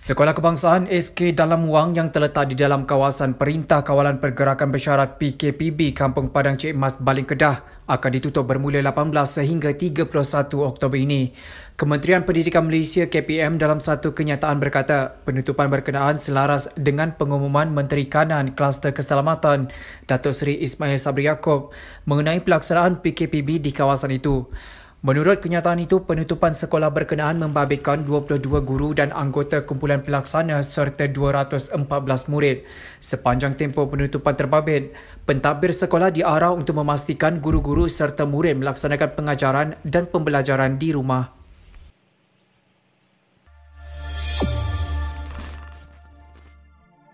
Sekolah Kebangsaan SK Dalam Wang yang terletak di dalam kawasan Perintah Kawalan Pergerakan Bersyarat PKPB Kampung Padang Cik Mas Baling Kedah akan ditutup bermula 18 sehingga 31 Oktober ini. Kementerian Pendidikan Malaysia KPM dalam satu kenyataan berkata penutupan berkenaan selaras dengan pengumuman Menteri Kanan Kluster Keselamatan Datuk Seri Ismail Sabri Yaakob mengenai pelaksanaan PKPB di kawasan itu. Menurut kenyataan itu, penutupan sekolah berkenaan membabitkan 22 guru dan anggota kumpulan pelaksana serta 214 murid. Sepanjang tempoh penutupan terbabit, pentadbir sekolah diarah untuk memastikan guru-guru serta murid melaksanakan pengajaran dan pembelajaran di rumah.